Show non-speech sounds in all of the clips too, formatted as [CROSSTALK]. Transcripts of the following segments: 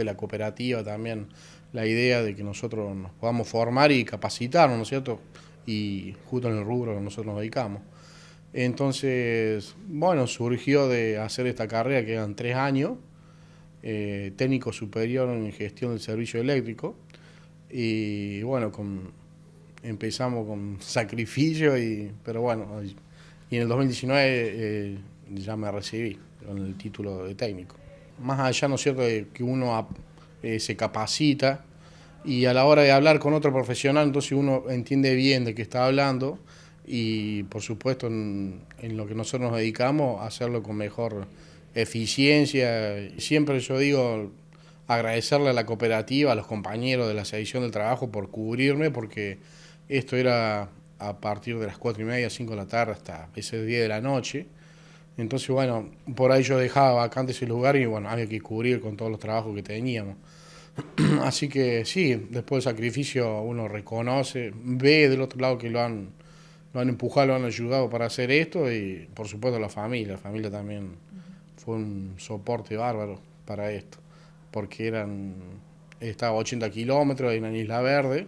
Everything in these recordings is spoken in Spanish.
de la cooperativa también la idea de que nosotros nos podamos formar y capacitarnos, ¿no es cierto? Y justo en el rubro que nosotros nos dedicamos. Entonces, bueno, surgió de hacer esta carrera que eran tres años, eh, técnico superior en gestión del servicio eléctrico, y bueno, empezamos con sacrificio, y, pero bueno, y en el 2019 eh, ya me recibí con el título de técnico más allá, ¿no es cierto?, de que uno eh, se capacita y a la hora de hablar con otro profesional, entonces uno entiende bien de qué está hablando y por supuesto en, lo que nosotros nos dedicamos, hacerlo con mejor eficiencia. Siempre yo digo agradecerle a la cooperativa, a los compañeros de la sección del trabajo por cubrirme, porque esto era a partir de las 4 y media, 5 de la tarde hasta ese día de la noche. Entonces, bueno, por ahí yo dejaba vacante ese lugar y bueno, había que cubrir con todos los trabajos que teníamos. [CLEARS THROAT] Así que sí, después del sacrificio uno reconoce, ve del otro lado que lo han, lo han empujado, lo han ayudado para hacer esto y por supuesto la familia, la familia también fue un soporte bárbaro para esto, porque eran, estaba a 80 kilómetros en la isla verde,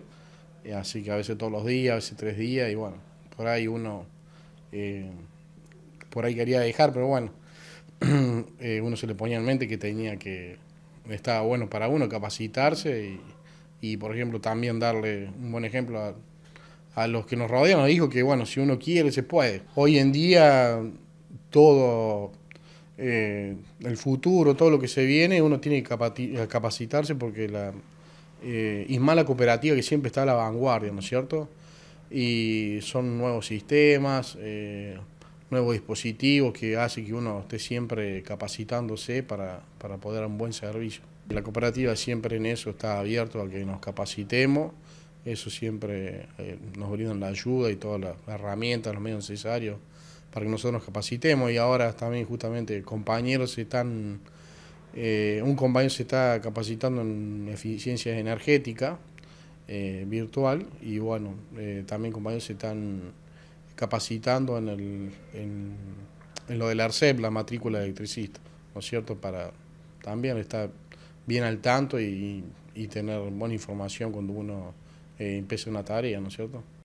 eh, así que a veces todos los días, a veces tres días y bueno, por ahí uno... Eh, por ahí quería dejar, pero bueno, [CLEARS THROAT] eh, uno se le ponía en mente que tenía que, estaba bueno para uno capacitarse y, por ejemplo, también darle un buen ejemplo a, los que nos rodean, dijo que, bueno, si uno quiere, se puede. Hoy en día, todo eh, el futuro, todo lo que se viene, uno tiene que eh, capacitarse porque la eh, la cooperativa que siempre está a la vanguardia, ¿no es cierto? Y son nuevos sistemas, nuevos dispositivos que hace que uno esté siempre capacitándose para, poder dar un buen servicio. La cooperativa siempre en eso está abierto a que nos capacitemos, eso siempre eh, nos brindan la ayuda y todas las herramientas, los medios necesarios para que nosotros nos capacitemos y ahora también justamente compañeros están, eh, un compañero se está capacitando en eficiencia energética eh, virtual y bueno, también compañeros se están capacitando en, el, en, lo del ARCEP, la matrícula de electricista, ¿no es cierto? Para también estar bien al tanto y, tener buena información cuando uno eh, empieza una tarea, ¿no es cierto?